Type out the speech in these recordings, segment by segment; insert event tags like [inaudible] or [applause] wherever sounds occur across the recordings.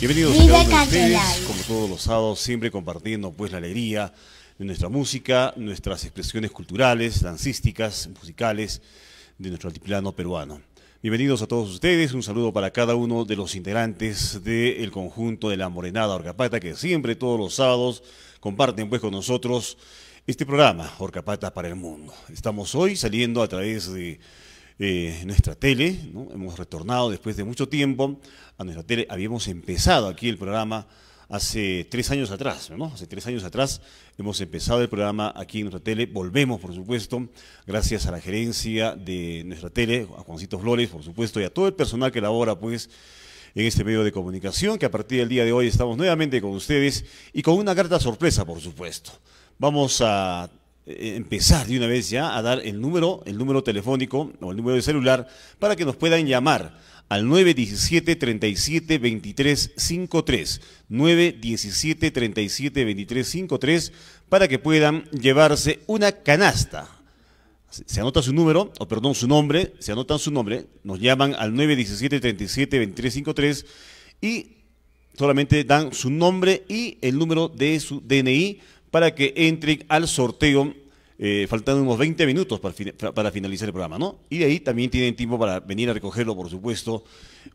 Bienvenidos a ustedes, como todos los sábados, siempre compartiendo pues la alegría de nuestra música, nuestras expresiones culturales, dancísticas, musicales de nuestro altiplano peruano. Bienvenidos a todos ustedes, un saludo para cada uno de los integrantes del conjunto de la Morenada Orcapata que siempre todos los sábados comparten pues con nosotros este programa Horcapata para el Mundo. Estamos hoy saliendo a través de eh, nuestra tele, ¿no? hemos retornado después de mucho tiempo a nuestra tele, habíamos empezado aquí el programa hace tres años atrás, ¿no? Hace tres años atrás hemos empezado el programa aquí en nuestra tele, volvemos por supuesto, gracias a la gerencia de nuestra tele, a Juancito Flores, por supuesto, y a todo el personal que labora pues en este medio de comunicación, que a partir del día de hoy estamos nuevamente con ustedes y con una carta sorpresa, por supuesto. Vamos a eh, empezar de una vez ya a dar el número, el número telefónico o el número de celular para que nos puedan llamar al 917 37 2353 917 37 2353 para que puedan llevarse una canasta se anota su número, o perdón, su nombre, se anotan su nombre, nos llaman al 917-37-2353 y solamente dan su nombre y el número de su DNI para que entren al sorteo, eh, faltando unos 20 minutos para, para, finalizar el programa, ¿no? Y de ahí también tienen tiempo para venir a recogerlo, por supuesto,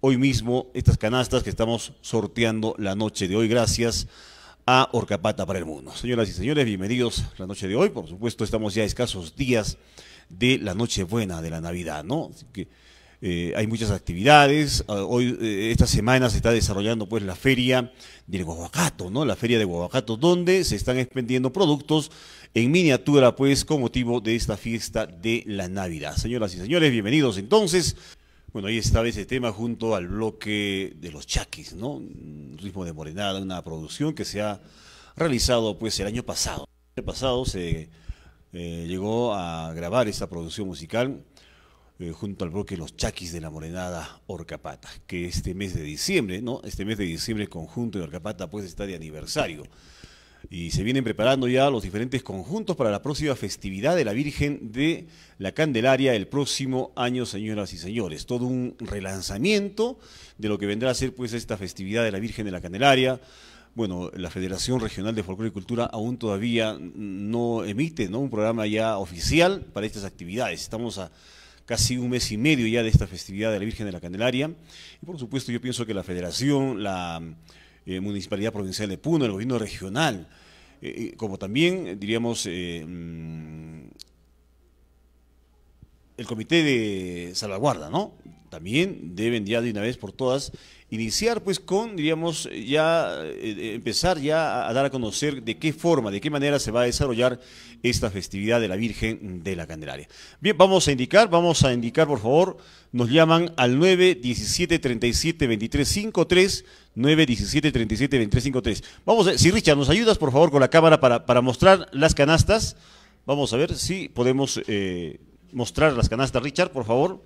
hoy mismo, estas canastas que estamos sorteando la noche de hoy, gracias a Orcapata para el Mundo. Señoras y señores, bienvenidos la noche de hoy, por supuesto, estamos ya a escasos días de la noche buena de la Navidad, ¿no? que eh, hay muchas actividades. Ah, hoy, eh, esta semana se está desarrollando pues la feria del guaguacato, ¿no? La feria de guaguacato, donde se están expendiendo productos en miniatura, pues, con motivo de esta fiesta de la Navidad. Señoras y señores, bienvenidos entonces. Bueno, ahí estaba ese tema junto al bloque de los chaquis, ¿no? Ritmo de Morenada, una producción que se ha realizado pues el año pasado. El año pasado se eh, llegó a grabar esta producción musical eh, junto al bloque Los Chaquis de la Morenada Orcapata, que este mes de diciembre, ¿no? Este mes de diciembre el conjunto de Orcapata pues está de aniversario. Y se vienen preparando ya los diferentes conjuntos para la próxima festividad de la Virgen de la Candelaria el próximo año, señoras y señores. Todo un relanzamiento de lo que vendrá a ser pues esta festividad de la Virgen de la Candelaria bueno, la Federación Regional de Folclore y Cultura aún todavía no emite ¿no? un programa ya oficial para estas actividades. Estamos a, casi un mes y medio ya de esta festividad de la Virgen de la Candelaria. Y por supuesto yo pienso que la Federación, la eh, Municipalidad Provincial de Puno, el gobierno regional, eh, eh, como también, diríamos, mm, el comité de salvaguarda, ¿no? También deben ya de una vez por todas iniciar pues con, diríamos, ya eh, eh, empezar ya a, dar a conocer de qué forma, de qué manera se va a desarrollar esta festividad de la Virgen de la Candelaria. Bien, vamos a indicar, vamos a indicar por favor, nos llaman al 917-37-2353, 917-37-2353. Vamos, a, si Richard, nos ayudas por favor con la cámara para, para mostrar las canastas, vamos a ver si podemos... Eh, mostrar las canastas, Richard, por favor.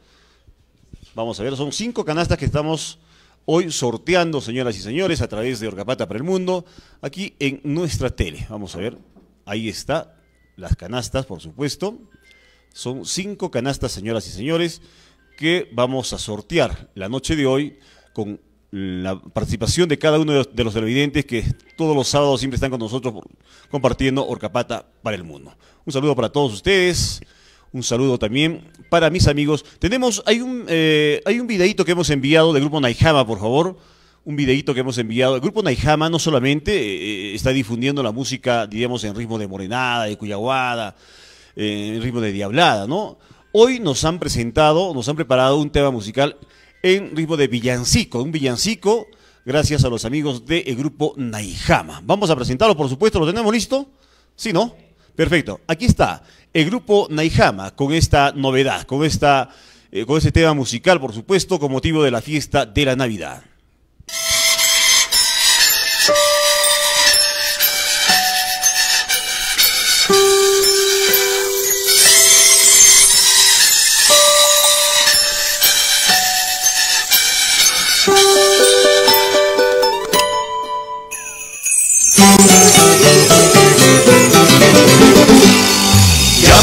Vamos a ver, son cinco canastas que estamos hoy sorteando, señoras y señores, a través de Orcapata para el Mundo, aquí en nuestra tele. Vamos a ver, ahí está, las canastas, por supuesto. Son cinco canastas, señoras y señores, que vamos a sortear la noche de hoy con la participación de cada uno de los televidentes que todos los sábados siempre están con nosotros compartiendo Orcapata para el Mundo. Un saludo para todos ustedes. Un saludo también para mis amigos. Tenemos, hay un, eh, hay un videito que hemos enviado del grupo Naijama, por favor. Un videíto que hemos enviado. El grupo Naijama no solamente eh, eh, está difundiendo la música, diríamos, en ritmo de morenada, de cuyaguada, eh, en ritmo de diablada, ¿no? Hoy nos han presentado, nos han preparado un tema musical en ritmo de villancico, un villancico gracias a los amigos del grupo Naijama. Vamos a presentarlo, por supuesto, ¿lo tenemos listo? Sí, ¿no? Perfecto. Aquí está el grupo Naijama con esta novedad, con, esta, eh, con este tema musical, por supuesto, con motivo de la fiesta de la Navidad.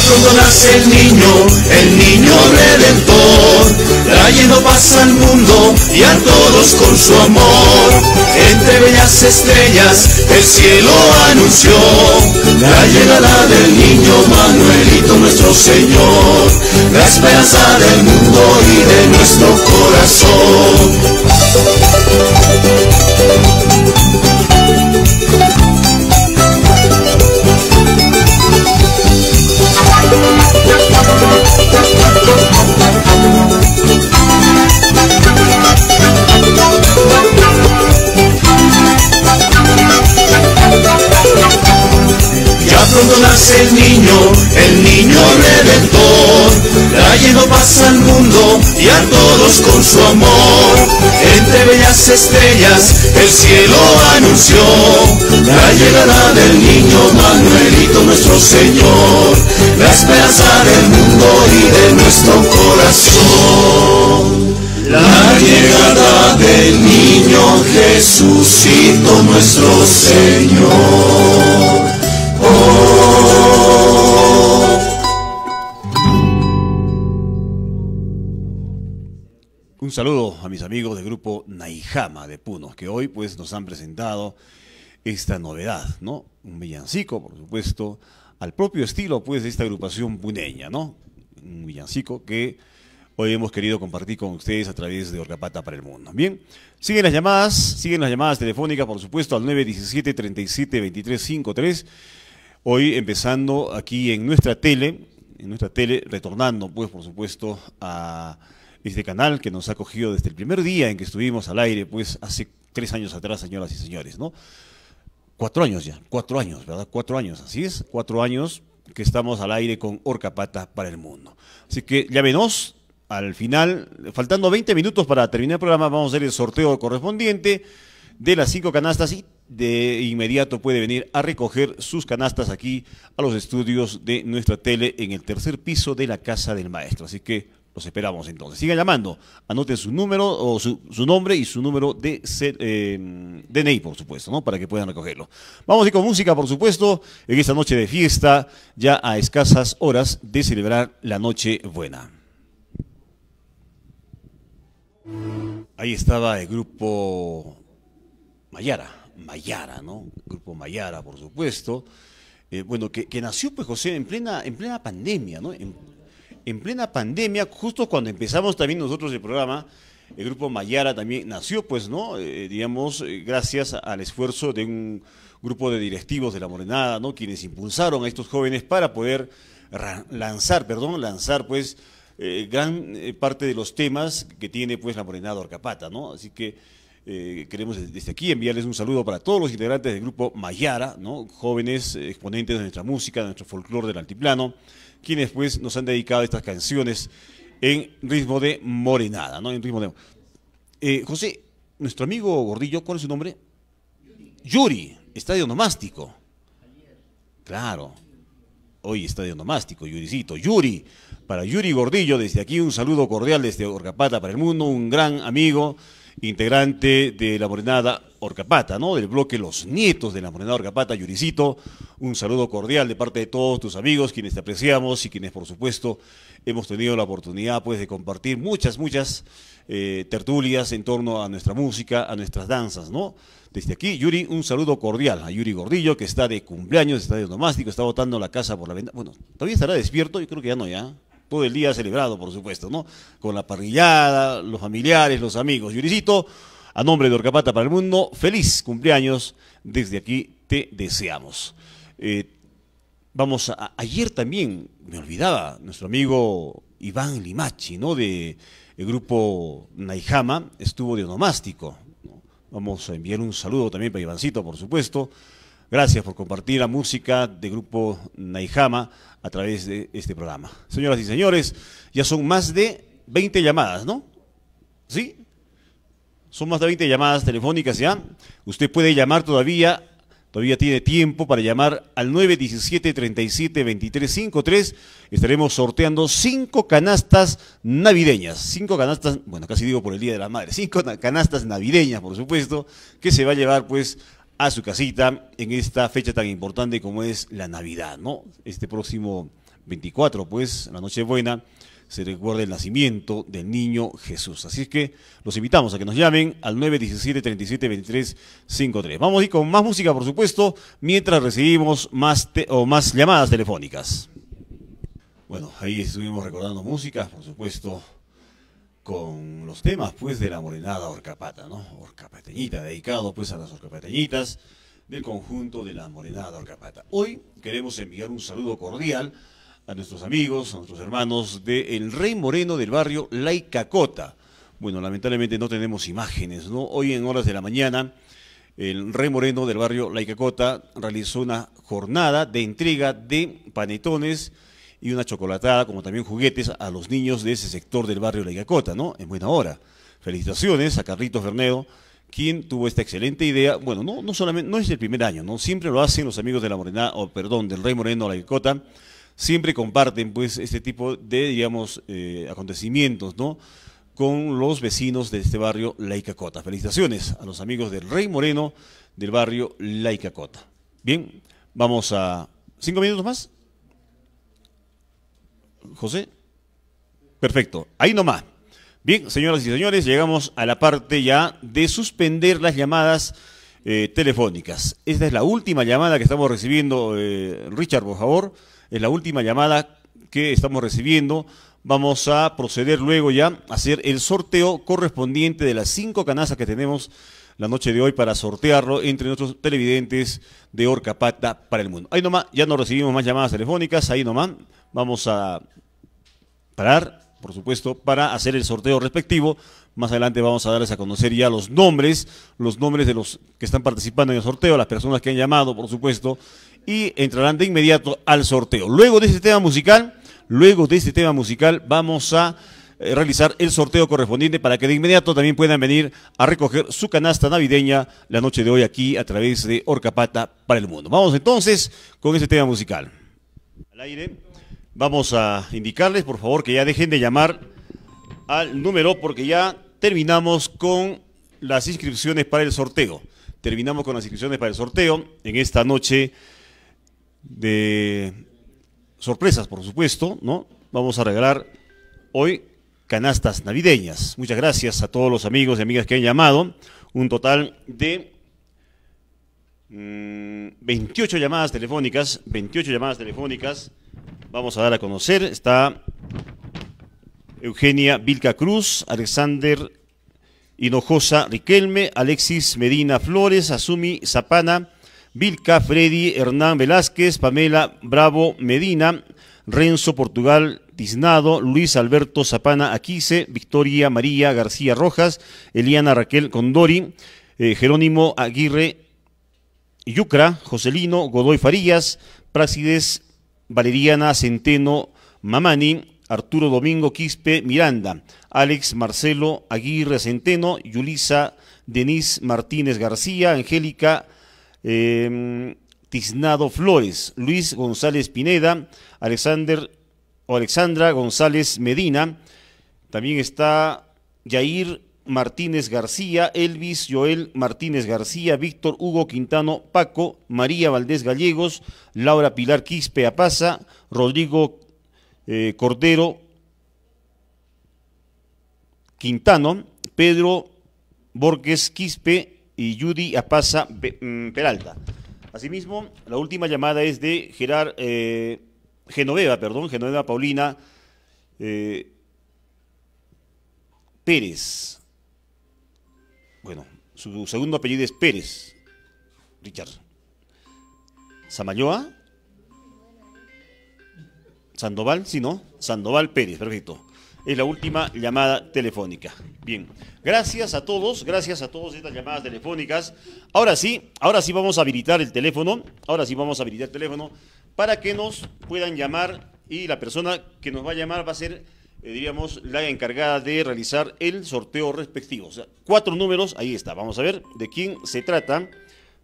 cuando nace el niño, el niño redentor, trayendo paz al mundo y a todos con su amor. Entre bellas estrellas el cielo anunció la llegada del niño Manuelito nuestro Señor, la esperanza del mundo y de nuestro corazón. Pasa al mundo y a todos con su amor. Entre bellas estrellas el cielo anunció la llegada del niño Manuelito nuestro Señor, la esperanza del mundo y de nuestro corazón. La llegada del niño Jesucito nuestro Señor. Un saludo a mis amigos del grupo Naijama de Puno, que hoy pues nos han presentado esta novedad, ¿no? Un villancico, por supuesto, al propio estilo pues de esta agrupación puneña, ¿no? Un villancico que hoy hemos querido compartir con ustedes a través de Orcapata para el Mundo. Bien, siguen las llamadas, siguen las llamadas telefónicas, por supuesto, al 917-37-2353. Hoy empezando aquí en nuestra tele, en nuestra tele, retornando pues por supuesto a este canal que nos ha acogido desde el primer día en que estuvimos al aire, pues hace tres años atrás, señoras y señores, ¿no? Cuatro años ya, cuatro años, ¿verdad? Cuatro años, así es, cuatro años que estamos al aire con Pata para el mundo. Así que llámenos al final, faltando 20 minutos para terminar el programa, vamos a hacer el sorteo correspondiente de las cinco canastas y de inmediato puede venir a recoger sus canastas aquí a los estudios de nuestra tele en el tercer piso de la Casa del Maestro. Así que los esperamos entonces. Sigan llamando. Anoten su número o su, nombre y su número de eh, DNI, por supuesto, ¿no? Para que puedan recogerlo. Vamos a ir con música, por supuesto, en esta noche de fiesta, ya a escasas horas de celebrar la Noche Buena. Ahí estaba el grupo Mayara, Mayara, ¿no? grupo Mayara, por supuesto. Eh, bueno, que, nació, pues, José, en plena, en plena pandemia, ¿no? en plena pandemia, justo cuando empezamos también nosotros el programa, el grupo Mayara también nació, pues, ¿no? Eh, digamos, eh, gracias al esfuerzo de un grupo de directivos de la Morenada, ¿no? Quienes impulsaron a estos jóvenes para poder lanzar, perdón, lanzar, pues, eh, gran parte de los temas que tiene, pues, la Morenada Orcapata, ¿no? Así que queremos desde aquí enviarles un saludo para todos los integrantes del grupo Mayara, ¿no? Jóvenes exponentes de nuestra música, de nuestro folclore del altiplano quienes pues nos han dedicado estas canciones en ritmo de morenada, ¿no? En ritmo de... Eh, José, nuestro amigo Gordillo, ¿cuál es su nombre? Yuri, estadio nomástico. Claro. Hoy estadio nomástico, Yuricito. Yuri, para Yuri Gordillo, desde aquí un saludo cordial desde Orcapata para el mundo, un gran amigo integrante de la Morenada Orcapata, ¿no? Del bloque Los Nietos de la Morenada Orcapata, Yuricito. Un saludo cordial de parte de todos tus amigos, quienes te apreciamos y quienes, por supuesto, hemos tenido la oportunidad, pues, de compartir muchas, muchas eh, tertulias en torno a nuestra música, a nuestras danzas, ¿no? Desde aquí, Yuri, un saludo cordial a Yuri Gordillo, que está de cumpleaños, está de domástico, está votando la casa por la venta. Bueno, todavía estará despierto, yo creo que ya no, ya todo el día celebrado, por supuesto, ¿no? Con la parrillada, los familiares, los amigos. Yuricito, a nombre de Orcapata para el Mundo, feliz cumpleaños. Desde aquí te deseamos. Eh, vamos, a, ayer también, me olvidaba, nuestro amigo Iván Limachi, ¿no? De el grupo Naijama, estuvo de onomástico. Vamos a enviar un saludo también para Ivancito, por supuesto. Gracias por compartir la música de Grupo Naijama a través de este programa. Señoras y señores, ya son más de 20 llamadas, ¿no? ¿Sí? Son más de 20 llamadas telefónicas ya. Usted puede llamar todavía, todavía tiene tiempo para llamar al 917-37-2353. Estaremos sorteando cinco canastas navideñas. Cinco canastas, bueno, casi digo por el Día de la Madre, cinco canastas navideñas, por supuesto, que se va a llevar pues a su casita en esta fecha tan importante como es la Navidad, ¿no? Este próximo 24, pues, la noche buena, se recuerda el nacimiento del niño Jesús. Así es que los invitamos a que nos llamen al 917 37 53. Vamos a ir con más música, por supuesto, mientras recibimos más, o más llamadas telefónicas. Bueno, ahí estuvimos recordando música, por supuesto con los temas pues de la morenada Orcapata, ¿no? Orcapateñita, dedicado pues a las orcapateñitas del conjunto de la morenada Orcapata. Hoy queremos enviar un saludo cordial a nuestros amigos, a nuestros hermanos del Rey Moreno del barrio Laicacota. Bueno, lamentablemente no tenemos imágenes, ¿no? Hoy en horas de la mañana, el Rey Moreno del barrio Laicacota realizó una jornada de entrega de panetones y una chocolatada, como también juguetes a los niños de ese sector del barrio La Cota, ¿no? En buena hora. Felicitaciones a Carlitos Bernedo, quien tuvo esta excelente idea. Bueno, no, no solamente, no es el primer año, ¿no? Siempre lo hacen los amigos de la Morena, o perdón, del Rey Moreno La Cota. siempre comparten pues este tipo de, digamos, eh, acontecimientos, ¿no? con los vecinos de este barrio Cota. Felicitaciones a los amigos del Rey Moreno del barrio Laicacota. Bien, vamos a cinco minutos más. José. Perfecto, ahí nomás. Bien, señoras y señores, llegamos a la parte ya de suspender las llamadas eh, telefónicas. Esta es la última llamada que estamos recibiendo, eh, Richard, por favor. Es la última llamada que estamos recibiendo. Vamos a proceder luego ya a hacer el sorteo correspondiente de las cinco canasas que tenemos la noche de hoy para sortearlo entre nuestros televidentes de Orca Orcapata para el mundo. Ahí nomás, ya no recibimos más llamadas telefónicas, ahí nomás vamos a parar, por supuesto, para hacer el sorteo respectivo. Más adelante vamos a darles a conocer ya los nombres, los nombres de los que están participando en el sorteo, las personas que han llamado, por supuesto, y entrarán de inmediato al sorteo. Luego de este tema musical, luego de este tema musical, vamos a eh, realizar el sorteo correspondiente para que de inmediato también puedan venir a recoger su canasta navideña la noche de hoy aquí a través de Orcapata para el Mundo. Vamos entonces con este tema musical. Al aire, vamos a indicarles, por favor, que ya dejen de llamar al número porque ya terminamos con las inscripciones para el sorteo. Terminamos con las inscripciones para el sorteo en esta noche de sorpresas, por supuesto, ¿no? Vamos a regalar hoy canastas navideñas. Muchas gracias a todos los amigos y amigas que han llamado. Un total de 28 mm, llamadas telefónicas, 28 llamadas telefónicas. Vamos a dar a conocer. Está Eugenia Vilca Cruz, Alexander Hinojosa Riquelme, Alexis Medina Flores, Asumi Zapana, Vilca Freddy Hernán Velázquez, Pamela Bravo Medina, Renzo Portugal Tiznado, Luis Alberto Zapana Aquise, Victoria María García Rojas, Eliana Raquel Condori, eh, Jerónimo Aguirre Yucra, Joselino Godoy Farías, Prácides Valeriana Centeno Mamani, Arturo Domingo Quispe Miranda, Alex Marcelo Aguirre Centeno, Yulisa Denise Martínez García, Angélica em, Tiznado Flores, Luis González Pineda, Alexander Alexandra González Medina. También está Jair Martínez García, Elvis Joel Martínez García, Víctor Hugo Quintano Paco, María Valdés Gallegos, Laura Pilar Quispe Apaza, Rodrigo eh, Cordero Quintano, Pedro Borges Quispe y Judy Apaza mm, Peralta. Asimismo, la última llamada es de Gerard. Eh, Genoveva, perdón, Genoveva Paulina eh, Pérez. Bueno, su segundo apellido es Pérez, Richard. Samayoa. Sandoval, sí, ¿no? Sandoval Pérez, perfecto. Es la última llamada telefónica. Bien, gracias a todos, gracias a todos estas llamadas telefónicas. Ahora sí, ahora sí vamos a habilitar el teléfono, ahora sí vamos a habilitar el teléfono para que nos puedan llamar y la persona que nos va a llamar va a ser, eh, diríamos, la encargada de realizar el sorteo respectivo. O sea, cuatro números, ahí está. Vamos a ver de quién se trata.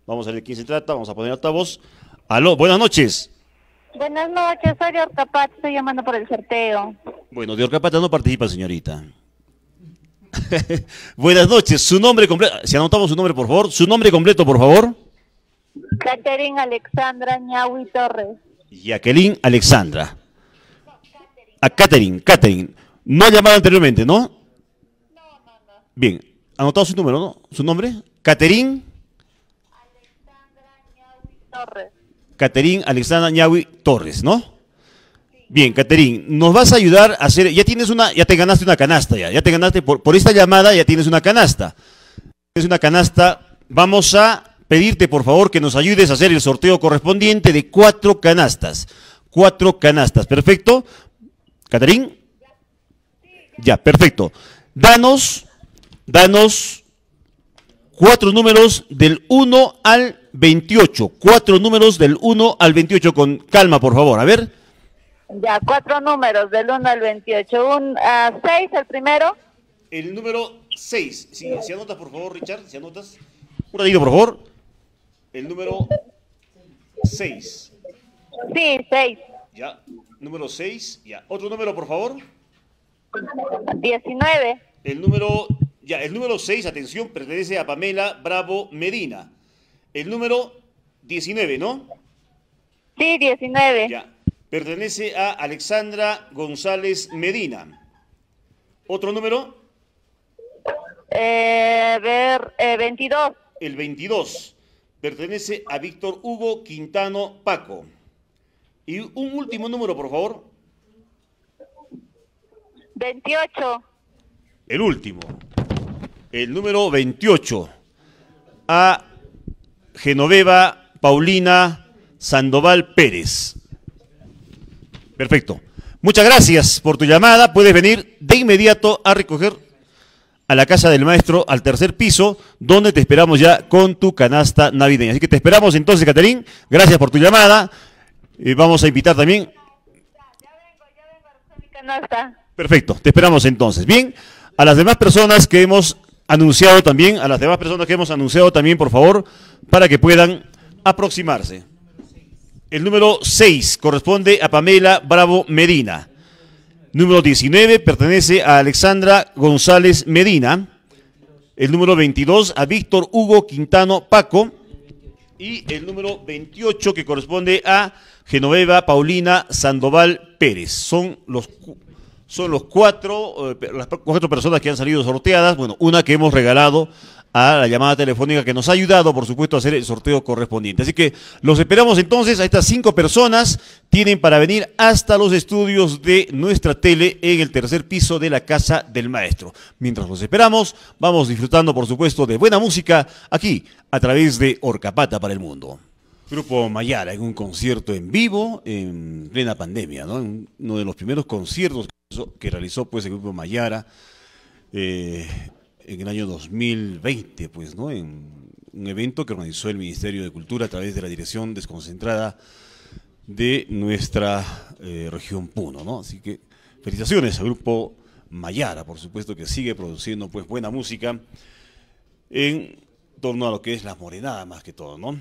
Vamos a ver de quién se trata. Vamos a poner voz. Aló, buenas noches. Buenas noches, soy de estoy llamando por el sorteo. Bueno, de Orcapata no participa, señorita. [laughs] buenas noches, su nombre completo. Si anotamos su nombre, por favor. Su nombre completo, por favor. Catherine Alexandra Ñawi Torres. Jacqueline Alexandra. A Catherine, Catherine. No ha llamado anteriormente, ¿no? No, no, no. Bien, anotado su número, ¿no? ¿Su nombre? Catherine. Alexandra Torres. Catherine Alexandra Ñawi Torres, ¿no? Bien, Catherine, nos vas a ayudar a hacer, ya tienes una, ya te ganaste una canasta ya, ya te ganaste por, por esta llamada, ya tienes una canasta. Tienes una canasta, vamos a pedirte por favor que nos ayudes a hacer el sorteo correspondiente de cuatro canastas. Cuatro canastas, perfecto. Catarín. Ya, perfecto. Danos, danos cuatro números del 1 al 28. Cuatro números del 1 al 28, con calma, por favor. A ver. Ya, cuatro números del 1 al 28. Un, 6 ah, el primero. El número 6. Si, anotas, por favor, Richard, si anotas. Un ratito, por favor. El número 6. Sí, 6. Ya, número 6, ya. Otro número, por favor. 19. El número, ya, el número 6, atención, pertenece a Pamela Bravo Medina. El número 19, ¿no? Sí, 19. Ya. Pertenece a Alexandra González Medina. ¿Otro número? Eh, ver, 22. Eh, el 22 pertenece a Víctor Hugo Quintano Paco. Y un último número, por favor. 28. El último. El número 28. A Genoveva Paulina Sandoval Pérez. Perfecto. Muchas gracias por tu llamada. Puedes venir de inmediato a recoger a la casa del maestro, al tercer piso, donde te esperamos ya con tu canasta navideña. Así que te esperamos entonces, Caterín. Gracias por tu llamada. y vamos a invitar también. Perfecto, te esperamos entonces. Bien, a las demás personas que hemos anunciado también, a las demás personas que hemos anunciado también, por favor, para que puedan aproximarse. El número 6 corresponde a Pamela Bravo Medina número 19 pertenece a Alexandra González Medina, el número 22 a Víctor Hugo Quintano Paco y el número 28 que corresponde a Genoveva Paulina Sandoval Pérez. Son los son los cuatro, eh, las cuatro personas que han salido sorteadas, bueno, una que hemos regalado a la llamada telefónica que nos ha ayudado, por supuesto, a hacer el sorteo correspondiente. Así que los esperamos entonces a estas cinco personas. Tienen para venir hasta los estudios de nuestra tele en el tercer piso de la Casa del Maestro. Mientras los esperamos, vamos disfrutando, por supuesto, de buena música aquí a través de Orcapata para el Mundo. Grupo Mayara en un concierto en vivo en plena pandemia, ¿no? uno de los primeros conciertos que realizó, pues el Grupo Mayara. Eh, en el año 2020, pues, ¿no? En un evento que organizó el Ministerio de Cultura a través de la dirección desconcentrada de nuestra eh, región Puno, ¿no? Así que felicitaciones al grupo Mayara, por supuesto que sigue produciendo pues buena música en torno a lo que es la morenada más que todo, ¿no?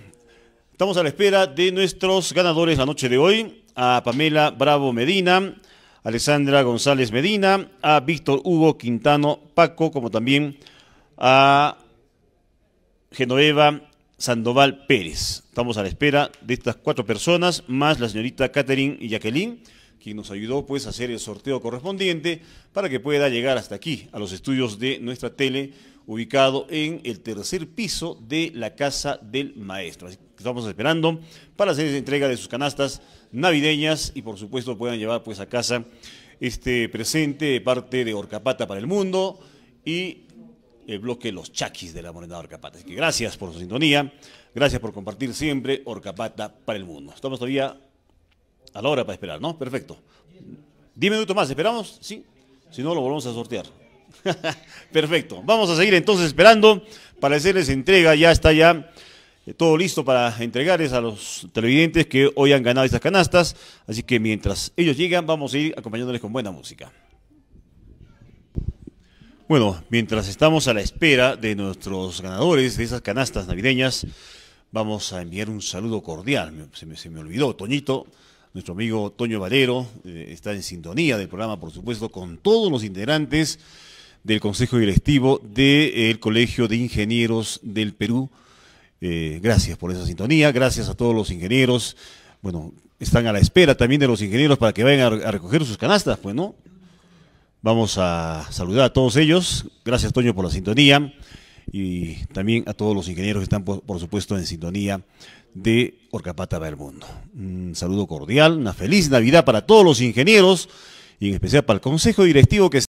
Estamos a la espera de nuestros ganadores la noche de hoy, a Pamela Bravo Medina, Alessandra González Medina, a Víctor Hugo Quintano Paco, como también a Genoveva Sandoval Pérez. Estamos a la espera de estas cuatro personas, más la señorita Catherine y Jacqueline, quien nos ayudó pues a hacer el sorteo correspondiente para que pueda llegar hasta aquí, a los estudios de nuestra tele, ubicado en el tercer piso de la Casa del Maestro. estamos esperando para hacer esa entrega de sus canastas navideñas y por supuesto puedan llevar pues a casa este presente de parte de Orcapata para el Mundo y el bloque Los Chaquis de la Moneda de Orcapata. Así que gracias por su sintonía, gracias por compartir siempre Orcapata para el Mundo. Estamos todavía a la hora para esperar, ¿no? Perfecto. Diez minutos más, ¿esperamos? Sí. Si no, lo volvemos a sortear. [laughs] Perfecto. Vamos a seguir entonces esperando para hacerles entrega. Ya está ya eh, todo listo para entregarles a los televidentes que hoy han ganado estas canastas. Así que mientras ellos llegan, vamos a ir acompañándoles con buena música. Bueno, mientras estamos a la espera de nuestros ganadores de esas canastas navideñas, vamos a enviar un saludo cordial. Se me, olvidó, Toñito. Nuestro amigo Toño Valero eh, está en sintonía del programa, por supuesto, con todos los integrantes del Consejo Directivo del Colegio de Ingenieros del Perú, eh, gracias por esa sintonía, gracias a todos los ingenieros. Bueno, están a la espera también de los ingenieros para que vayan a, recoger sus canastas, pues, Vamos a saludar a todos ellos. Gracias, Toño, por la sintonía. Y también a todos los ingenieros que están, por, supuesto, en sintonía de Orcapata del Mundo. Un saludo cordial, una feliz Navidad para todos los ingenieros y en especial para el Consejo Directivo que está.